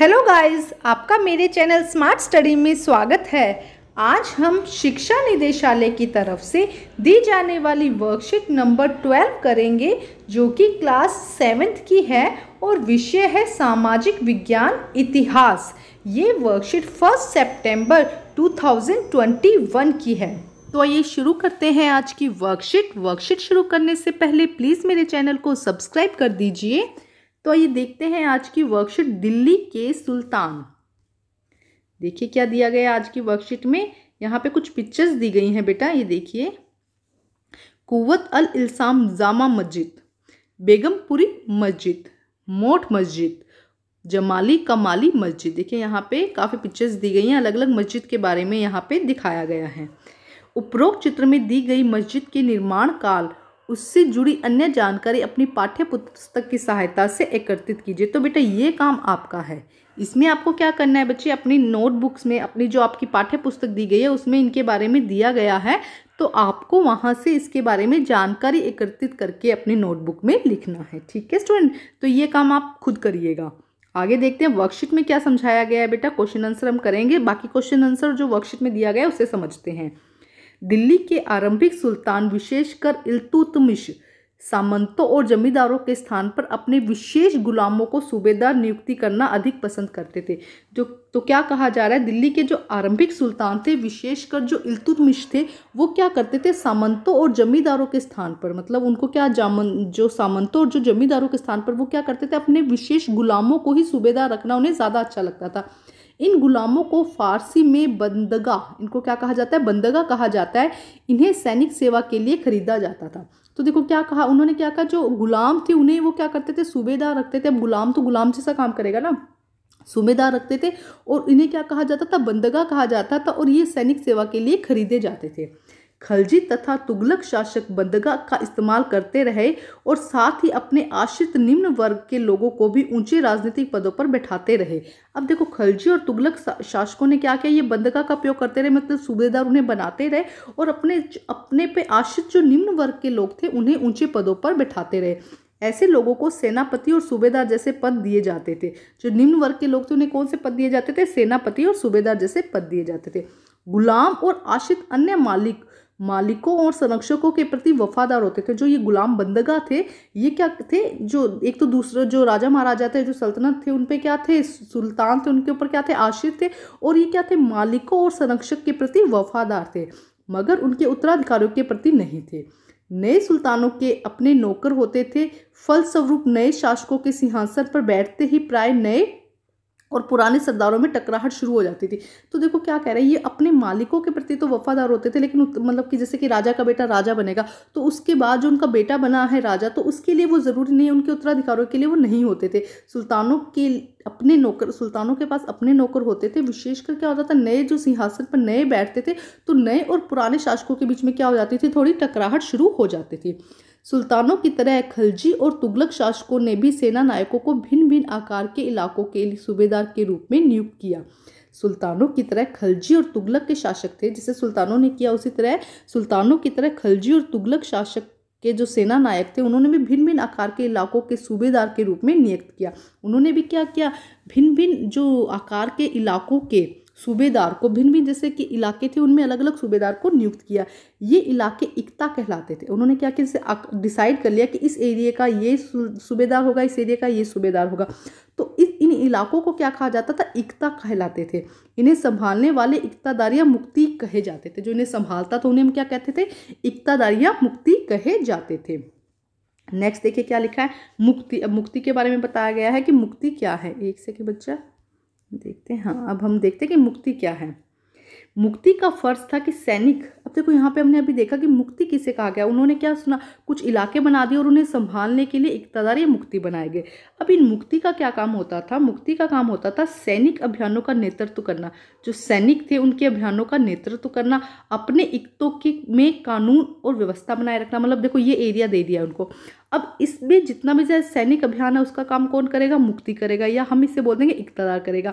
hello guys आपका मेरे channel smart study में स्वागत है आज हम शिक्षा निदेशालय की तरफ से दी जाने वाली वर्कशीट नंबर ट्वेल्व करेंगे जो कि क्लास सेवेंथ की है और विषय है सामाजिक विज्ञान इतिहास ये वर्कशीट फर्स्ट सितंबर 2021 की है तो ये शुरू करते हैं आज की वर्कशीट वर्कशीट शुरू करने से पहले प्लीज़ मेरे चैनल को सब्सक्राइब कर दीजिए तो आइए देखते हैं आज की वर्कशीट दिल्ली के सुल्तान देखिए क्या दिया गया आज की वर्कशीट में यहाँ पे कुछ पिक्चर्स दी गई हैं बेटा ये देखिए कुवत अल इल्साम जामा मस्जिद बेगमपुरी मस्जिद मोट मस्जिद जमाली कमाली मस्जिद देखिए यहाँ पे काफ़ी पिक्चर्स दी गई हैं अलग अलग मस्जिद के बारे में यहाँ पे दिखाया गया है उपरोक्त चित्र में दी गई मस्जिद के निर्माण काल उससे जुड़ी अन्य जानकारी अपनी पाठ्य पुस्तक की सहायता से एकत्रित कीजिए तो बेटा ये काम आपका है इसमें आपको क्या करना है बच्चे अपनी नोटबुक्स में अपनी जो आपकी पाठ्य पुस्तक दी गई है उसमें इनके बारे में दिया गया है तो आपको वहाँ से इसके बारे में जानकारी एकत्रित करके अपनी नोटबुक में लिखना है ठीक है स्टूडेंट तो ये काम आप खुद करिएगा आगे देखते हैं वर्कशीट में क्या समझाया गया है बेटा क्वेश्चन आंसर हम करेंगे बाकी क्वेश्चन आंसर जो वर्कशीट में दिया गया है उसे समझते हैं दिल्ली के आरंभिक सुल्तान विशेषकर इल्तुतमिश सामंतों और जमींदारों के स्थान पर अपने विशेष गुलामों को सूबेदार नियुक्ति करना अधिक पसंद करते थे जो तो क्या कहा जा रहा है दिल्ली के जो आरंभिक सुल्तान थे विशेषकर जो इल्तुतमिश थे वो क्या करते थे सामंतों और जमींदारों के स्थान पर मतलब उनको क्या जामन जो सामंतों और जो जमींदारों के स्थान पर वो क्या करते थे अपने विशेष गुलामों को ही सूबेदार रखना उन्हें ज़्यादा अच्छा लगता था इन गुलामों को फारसी में बंदगा इनको क्या कहा जाता है बंदगा कहा जाता है इन्हें सैनिक सेवा के लिए खरीदा जाता था तो देखो क्या कहा उन्होंने क्या कहा जो गुलाम थे उन्हें वो क्या करते थे सूबेदार रखते थे अब गुलाम तो गुलाम जैसा काम करेगा ना सूबेदार रखते थे और इन्हें क्या कहा जाता था बंदगा कहा जाता था और ये सैनिक सेवा के लिए खरीदे जाते थे खलजी तथा तुगलक शासक बंदगा का इस्तेमाल करते रहे और साथ ही अपने आश्रित निम्न वर्ग के लोगों को भी ऊंचे राजनीतिक पदों पर बैठाते रहे अब देखो खलजी और तुगलक शासकों ने क्या किया ये बंदगा का उपयोग करते रहे मतलब सूबेदार उन्हें बनाते रहे और अपने अपने पे आश्रित जो निम्न वर्ग के लोग थे उन्हें ऊंचे पदों पर बैठाते रहे ऐसे लोगों को सेनापति और सूबेदार जैसे पद दिए जाते थे जो निम्न वर्ग के लोग थे उन्हें कौन से पद दिए जाते थे सेनापति और सूबेदार जैसे पद दिए जाते थे गुलाम और आश्रित अन्य मालिक मालिकों और संरक्षकों के प्रति वफादार होते थे जो ये गुलाम बंदगा थे ये क्या थे जो एक तो दूसरा जो राजा महाराजा थे जो सल्तनत थे उन पर क्या थे सुल्तान थे उनके ऊपर क्या थे आश्रित थे और ये क्या थे मालिकों और संरक्षक के प्रति वफादार थे मगर उनके उत्तराधिकारियों के प्रति नहीं थे नए सुल्तानों के अपने नौकर होते थे फलस्वरूप नए शासकों के सिंहासन पर बैठते ही प्राय नए और पुराने सरदारों में टकराहट शुरू हो जाती थी तो देखो क्या कह रहे हैं ये अपने मालिकों के प्रति तो वफादार होते थे लेकिन मतलब कि जैसे कि राजा का बेटा राजा बनेगा तो उसके बाद जो उनका बेटा बना है राजा तो उसके लिए वो ज़रूरी नहीं उनके उत्तराधिकारों के लिए वो नहीं होते थे सुल्तानों के अपने नौकर सुल्तानों के पास अपने नौकर होते थे विशेषकर क्या होता था नए जो सिंहासन पर नए बैठते थे तो नए और पुराने शासकों के बीच में क्या हो जाती थी थोड़ी टकराहट शुरू हो जाती थी सुल्तानों की तरह खलजी और तुगलक शासकों ने भी सेना नायकों को भिन्न भिन्न आकार के इलाकों के लिए सूबेदार के रूप में नियुक्त किया सुल्तानों की तरह खलजी और तुगलक के शासक थे जिसे सुल्तानों ने किया उसी तरह सुल्तानों की तरह खलजी और तुगलक शासक के जो सेना नायक थे उन्होंने भी भिन्न भिन्न आकार के इलाकों के सूबेदार के रूप में नियुक्त किया उन्होंने भी क्या किया भिन्न भिन्न जो आकार के इलाकों के सूबेदार को भिन्न भिन्न जैसे कि इलाके थे उनमें अलग अलग सूबेदार को नियुक्त किया ये इलाके इकता कहलाते थे उन्होंने क्या किया डिसाइड कर लिया कि इस एरिए का ये सूबेदार होगा इस एरिए का ये सूबेदार होगा तो इस इन इलाकों को क्या कहा जाता था इकता कहलाते थे इन्हें संभालने वाले इकतादार या मुक्ति कहे जाते थे जो इन्हें संभालता था उन्हें हम क्या कहते थे इकतादार या मुक्ति कहे जाते थे नेक्स्ट देखिए क्या लिखा है मुक्ति अब मुक्ति के बारे में बताया गया है कि मुक्ति क्या है एक सेकेंड बच्चा देखते हैं हाँ अब हम देखते हैं कि मुक्ति क्या है मुक्ति का फर्ज था कि सैनिक अब देखो यहाँ पे हमने अभी देखा कि मुक्ति किसे कहा गया उन्होंने क्या सुना कुछ इलाके बना दिए और उन्हें संभालने के लिए इकतदार मुक्ति बनाए गए अब इन मुक्ति का क्या काम होता था मुक्ति का काम होता था सैनिक अभियानों का नेतृत्व करना जो सैनिक थे उनके अभियानों का नेतृत्व करना अपने इकतों की में कानून और व्यवस्था बनाए रखना मतलब देखो ये एरिया दे दिया उनको अब इसमें जितना भी ज़्यादा सैनिक अभियान है उसका काम कौन करेगा मुक्ति करेगा या हम इसे बोल देंगे इकतदार करेगा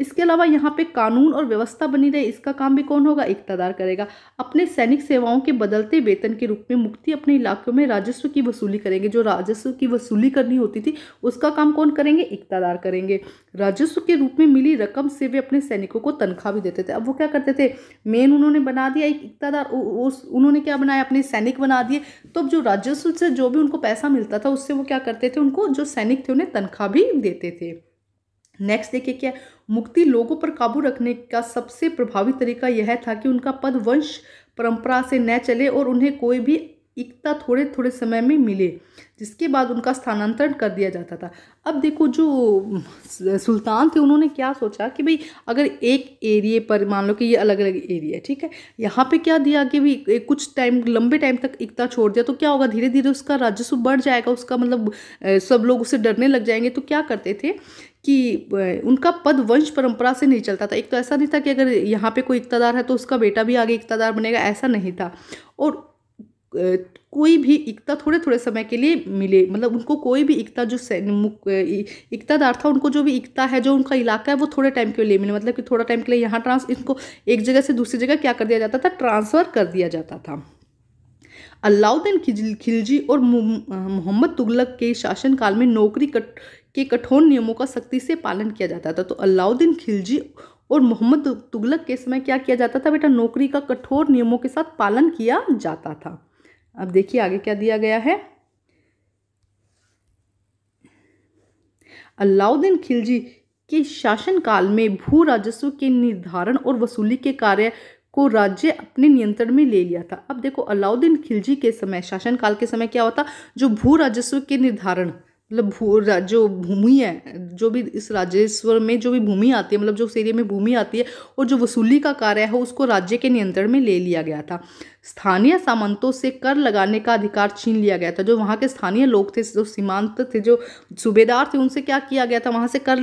इसके अलावा यहाँ पे कानून और व्यवस्था बनी रहे इसका काम भी कौन होगा इकतदार करेगा अपने सैनिक सेवाओं के बदलते वेतन के रूप में मुक्ति अपने इलाकों में राजस्व की वसूली करेंगे जो राजस्व की वसूली करनी होती थी उसका काम कौन करेंगे इकतदार करेंगे राजस्व के रूप में मिली रकम से वे अपने सैनिकों को तनख्वाह भी देते थे अब वो क्या करते थे मेन उन्होंने बना दिया एक इकतदार उन्होंने क्या बनाया अपने सैनिक बना दिए तो जो राजस्व से जो भी उनको पैसा पैसा मिलता था उससे वो क्या करते थे उनको जो सैनिक थे उन्हें तनख्वाह भी देते थे नेक्स्ट देखिए क्या मुक्ति लोगों पर काबू रखने का सबसे प्रभावी तरीका यह था कि उनका पद वंश परंपरा से न चले और उन्हें कोई भी एकता थोड़े थोड़े समय में मिले जिसके बाद उनका स्थानांतरण कर दिया जाता था अब देखो जो सुल्तान थे उन्होंने क्या सोचा कि भाई अगर एक एरिए पर मान लो कि ये अलग अलग एरिया है ठीक है यहाँ पे क्या दिया कि भी कुछ टाइम लंबे टाइम तक एकता छोड़ दिया तो क्या होगा धीरे धीरे उसका राजस्व बढ़ जाएगा उसका मतलब सब लोग उससे डरने लग जाएंगे तो क्या करते थे कि उनका पद वंश परंपरा से नहीं चलता था एक तो ऐसा नहीं था कि अगर यहाँ पे कोई इकतादार है तो उसका बेटा भी आगे इकतादार बनेगा ऐसा नहीं था और कोई भी एकता थोड़े थोड़े समय के लिए मिले मतलब उनको कोई भी एकता जो एकतादार था उनको जो भी एकता है जो उनका इलाका है वो थोड़े टाइम के लिए मिले मतलब कि थोड़ा टाइम के लिए यहाँ ट्रांस इनको एक जगह से दूसरी जगह क्या कर दिया जाता था ट्रांसफ़र कर दिया जाता था अलाउद्दीन खिलजी और मोहम्मद तुगलक के शासनकाल में नौकरी कट, के कठोर नियमों का सख्ती से पालन किया जाता था तो अलाउद्दीन खिलजी और मोहम्मद तुगलक के समय क्या किया जाता था बेटा नौकरी का कठोर नियमों के साथ पालन किया जाता था अब देखिए आगे क्या दिया गया है अलाउद्दीन खिलजी के शासनकाल में भू राजस्व के निर्धारण और वसूली के कार्य को राज्य अपने नियंत्रण में ले लिया था अब देखो अलाउद्दीन खिलजी के समय शासनकाल के समय क्या होता जो भू राजस्व के निर्धारण मतलब भू जो भूमि है जो भी इस राजेश्वर में जो भी भूमि आती है मतलब जो उस एरिया में भूमि आती है और जो वसूली का कार्य है उसको राज्य के नियंत्रण में ले लिया गया था स्थानीय सामंतों से कर लगाने का अधिकार छीन लिया गया था जो वहाँ के स्थानीय लोग थे जो सीमांत थे जो सूबेदार थे उनसे क्या किया गया था वहाँ से कर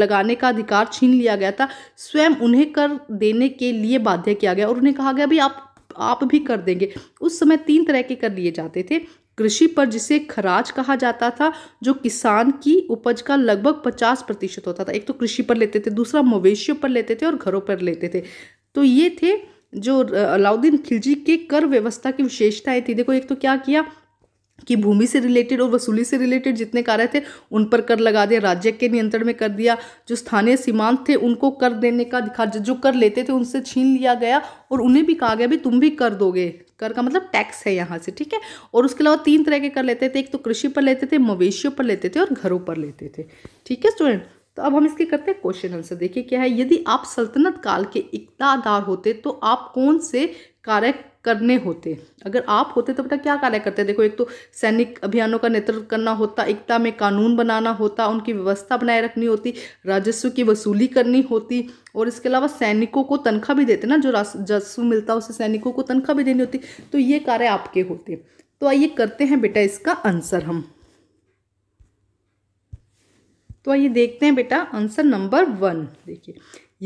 लगाने का अधिकार छीन लिया गया था स्वयं उन्हें कर देने के लिए बाध्य किया गया और उन्हें कहा गया भाई आप आप भी कर देंगे उस समय तीन तरह के कर लिए जाते थे कृषि पर जिसे खराज कहा जाता था जो किसान की उपज का लगभग पचास प्रतिशत होता था एक तो कृषि पर लेते थे दूसरा मवेशियों पर लेते थे और घरों पर लेते थे तो ये थे जो अलाउद्दीन खिलजी के कर व्यवस्था की विशेषताएं थी देखो एक तो क्या किया कि भूमि से रिलेटेड और वसूली से रिलेटेड जितने कार्य थे उन पर कर लगा दिया राज्य के नियंत्रण में कर दिया जो स्थानीय सीमांत थे उनको कर देने का दिखा जो कर लेते थे उनसे छीन लिया गया और उन्हें भी कहा गया भी तुम भी कर दोगे कर का मतलब टैक्स है यहाँ से ठीक है और उसके अलावा तीन तरह के कर लेते थे एक तो कृषि पर लेते थे मवेशियों पर लेते थे और घरों पर लेते थे ठीक है स्टूडेंट तो अब हम इसके करते हैं क्वेश्चन आंसर देखिए क्या है यदि आप सल्तनत काल के इकतादार होते तो आप कौन से कार्य करने होते अगर आप होते तो बेटा क्या कार्य करते देखो एक तो सैनिक अभियानों का नेतृत्व करना होता एकता में कानून बनाना होता उनकी व्यवस्था बनाए रखनी होती राजस्व की वसूली करनी होती और इसके अलावा सैनिकों को तनख्वाह भी देते ना जो राजस्व मिलता उसे सैनिकों को तनख्वाह भी देनी होती तो ये कार्य आपके होते तो आइए करते हैं बेटा इसका आंसर हम तो आइए देखते हैं बेटा आंसर नंबर वन देखिए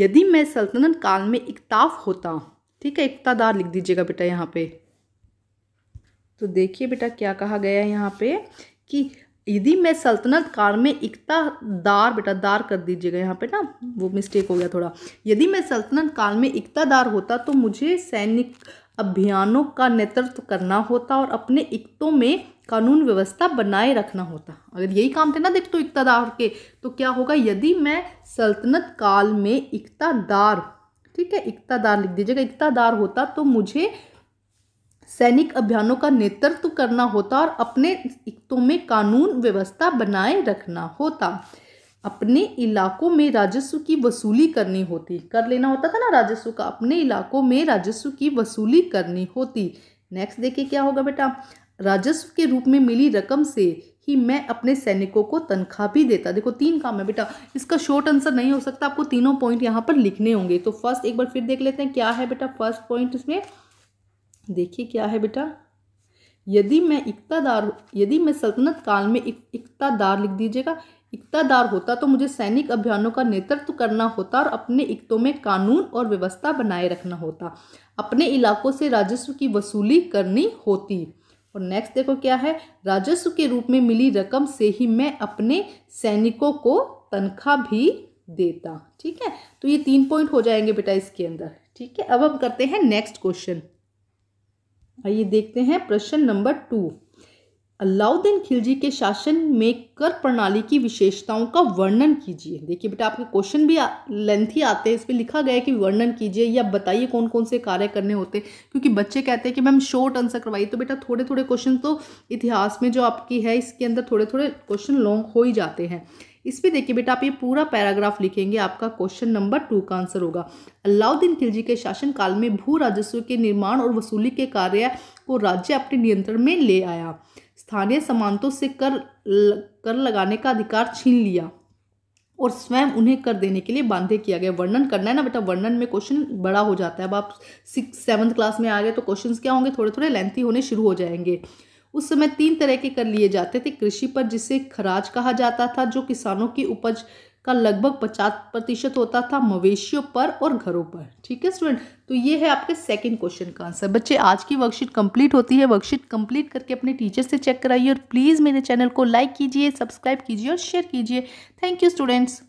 यदि मैं सल्तनत काल में इकताफ होता ठीक है इकतादार लिख दीजिएगा बेटा यहाँ पे तो देखिए बेटा क्या कहा गया है यहाँ पे कि यदि मैं सल्तनत काल में इकतादार बेटा दार कर दीजिएगा यहाँ पे ना वो मिस्टेक हो गया थोड़ा यदि मैं सल्तनत काल में इकतादार होता तो मुझे सैनिक अभियानों का नेतृत्व करना होता और अपने इकतों में कानून व्यवस्था बनाए रखना होता अगर यही काम थे ना देख तो इकतादार के तो क्या होगा यदि मैं सल्तनत काल में इकतादार ठीक है इकतादार लिख दीजिएगा इकतादार होता तो मुझे सैनिक अभियानों का नेतृत्व करना होता और अपने इकतों में कानून व्यवस्था बनाए रखना होता अपने इलाकों में राजस्व की वसूली करनी होती कर लेना होता था ना राजस्व का अपने इलाकों में राजस्व की वसूली करनी होती नेक्स्ट देखिए क्या होगा बेटा राजस्व के रूप में मिली रकम से ही मैं अपने सैनिकों को तनख्वाह भी देता देखो तीन काम है बेटा इसका शॉर्ट आंसर नहीं हो सकता आपको तीनों पॉइंट यहाँ पर लिखने होंगे तो फर्स्ट एक बार फिर देख लेते हैं क्या है बेटा फर्स्ट पॉइंट इसमें देखिए क्या है बेटा यदि मैं इकतादार यदि मैं सल्तनत काल में इकतादार लिख दीजिएगा इकतादार होता तो मुझे सैनिक अभियानों का नेतृत्व करना होता और अपने इकतों में कानून और व्यवस्था बनाए रखना होता अपने इलाकों से राजस्व की वसूली करनी होती और नेक्स्ट देखो क्या है राजस्व के रूप में मिली रकम से ही मैं अपने सैनिकों को तनख्वाह भी देता ठीक है तो ये तीन पॉइंट हो जाएंगे बेटा इसके अंदर ठीक है अब हम करते हैं नेक्स्ट क्वेश्चन आइए देखते हैं प्रश्न नंबर टू अलाउद्दीन खिलजी के शासन में कर प्रणाली की विशेषताओं का वर्णन कीजिए देखिए बेटा आपके क्वेश्चन भी लेंथी आते हैं इस पर लिखा गया है कि वर्णन कीजिए या बताइए कौन कौन से कार्य करने होते हैं क्योंकि बच्चे कहते हैं कि मैम शॉर्ट आंसर करवाइए तो बेटा थोड़े थोड़े क्वेश्चन तो इतिहास में जो आपकी है इसके अंदर थोड़े थोड़े क्वेश्चन लॉन्ग हो ही जाते हैं इस पर देखिए बेटा आप ये पूरा पैराग्राफ लिखेंगे आपका क्वेश्चन नंबर टू का आंसर होगा अलाउद्दीन खिलजी के शासनकाल में भू राजस्व के निर्माण और वसूली के कार्य को राज्य अपने नियंत्रण में ले आया स्थानीय समानतों से कर कर लगाने का अधिकार छीन लिया और स्वयं उन्हें कर देने के लिए बांधे किया गया वर्णन करना है ना बेटा वर्णन में क्वेश्चन बड़ा हो जाता है अब आप सिक्स सेवन्थ क्लास में आ गए तो क्वेश्चंस क्या होंगे थोड़े थोड़े लेंथी होने शुरू हो जाएंगे उस समय तीन तरह के कर लिए जाते थे कृषि पर जिसे खराज कहा जाता था जो किसानों की उपज का लगभग पचास प्रतिशत होता था मवेशियों पर और घरों पर ठीक है स्टूडेंट तो ये है आपके सेकंड क्वेश्चन का आंसर बच्चे आज की वर्कशीट कंप्लीट होती है वर्कशीट कंप्लीट करके अपने टीचर से चेक कराइए और प्लीज़ मेरे चैनल को लाइक कीजिए सब्सक्राइब कीजिए और शेयर कीजिए थैंक यू स्टूडेंट्स